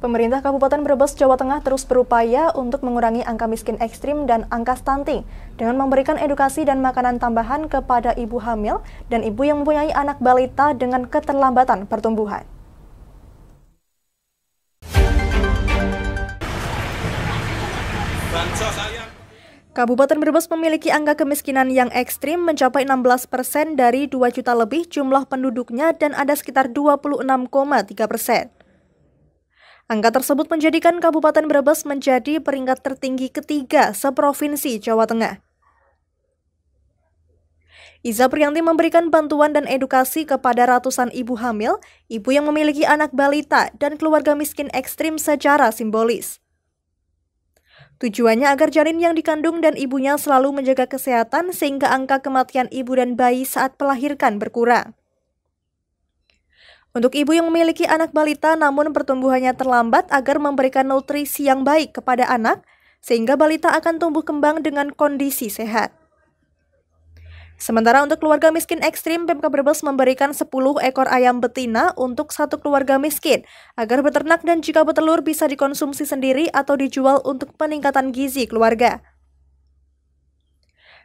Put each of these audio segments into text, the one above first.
Pemerintah Kabupaten Brebes, Jawa Tengah terus berupaya untuk mengurangi angka miskin ekstrim dan angka stunting dengan memberikan edukasi dan makanan tambahan kepada ibu hamil dan ibu yang mempunyai anak balita dengan keterlambatan pertumbuhan. Kabupaten Brebes memiliki angka kemiskinan yang ekstrim mencapai 16 persen dari 2 juta lebih jumlah penduduknya dan ada sekitar 26,3 persen. Angka tersebut menjadikan Kabupaten Brebes menjadi peringkat tertinggi ketiga seprovinsi Jawa Tengah. Iza Priyanti memberikan bantuan dan edukasi kepada ratusan ibu hamil, ibu yang memiliki anak balita, dan keluarga miskin ekstrim secara simbolis. Tujuannya agar janin yang dikandung dan ibunya selalu menjaga kesehatan sehingga angka kematian ibu dan bayi saat melahirkan berkurang. Untuk ibu yang memiliki anak balita namun pertumbuhannya terlambat agar memberikan nutrisi yang baik kepada anak, sehingga balita akan tumbuh kembang dengan kondisi sehat. Sementara untuk keluarga miskin ekstrim, Pemkab Brebes memberikan 10 ekor ayam betina untuk satu keluarga miskin agar beternak dan jika bertelur bisa dikonsumsi sendiri atau dijual untuk peningkatan gizi keluarga.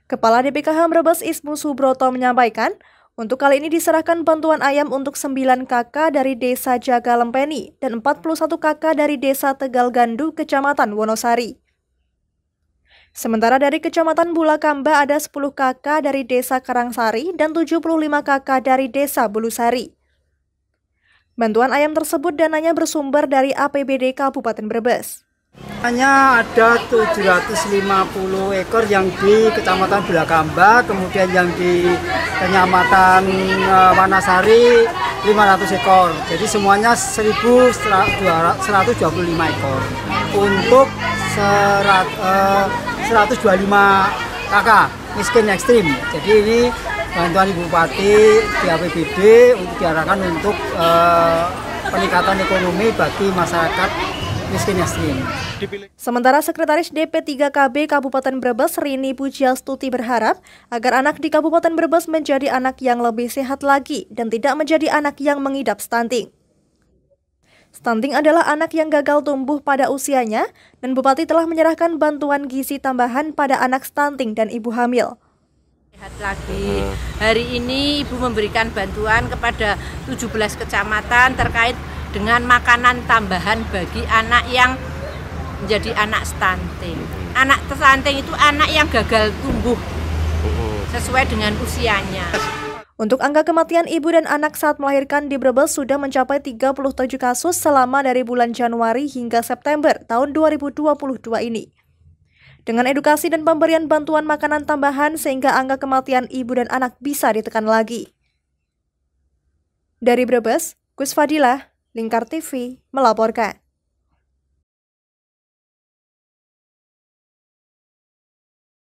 Kepala DPKH Brebes Ismu Subroto menyampaikan, untuk kali ini diserahkan bantuan ayam untuk 9 kakak dari Desa Jagalempeni dan 41 kakak dari Desa Tegal Gandu, Kecamatan Wonosari. Sementara dari Kecamatan Bulakamba ada 10 kakak dari Desa Karangsari dan 75 kakak dari Desa Bulusari. Bantuan ayam tersebut dananya bersumber dari APBD Kabupaten Brebes. Hanya ada 750 ekor yang di Kecamatan Belakamba, kemudian yang di Kenyamatan e, Wanasari 500 ekor. Jadi semuanya 1.125 ekor. Untuk 125 e, kakak miskin ekstrim. Jadi ini bantuan Ibu Bupati di APBD untuk diarahkan untuk e, peningkatan ekonomi bagi masyarakat miskin Sementara Sekretaris DP3KB Kabupaten Brebes Rini Pujiastuti berharap agar anak di Kabupaten Brebes menjadi anak yang lebih sehat lagi dan tidak menjadi anak yang mengidap stunting. Stunting adalah anak yang gagal tumbuh pada usianya dan Bupati telah menyerahkan bantuan gizi tambahan pada anak stunting dan ibu hamil. Sehat lagi. Hari ini Ibu memberikan bantuan kepada 17 kecamatan terkait dengan makanan tambahan bagi anak yang menjadi anak stunting. Mm-hmm. Anak stunting itu anak yang gagal tumbuh mm-hmm. sesuai dengan usianya. Untuk angka kematian ibu dan anak saat melahirkan di Brebes sudah mencapai 37 kasus selama dari bulan Januari hingga September tahun 2022 ini. Dengan edukasi dan pemberian bantuan makanan tambahan sehingga angka kematian ibu dan anak bisa ditekan lagi. Dari Brebes, Gus Fadilah, Lingkar TV melaporkan.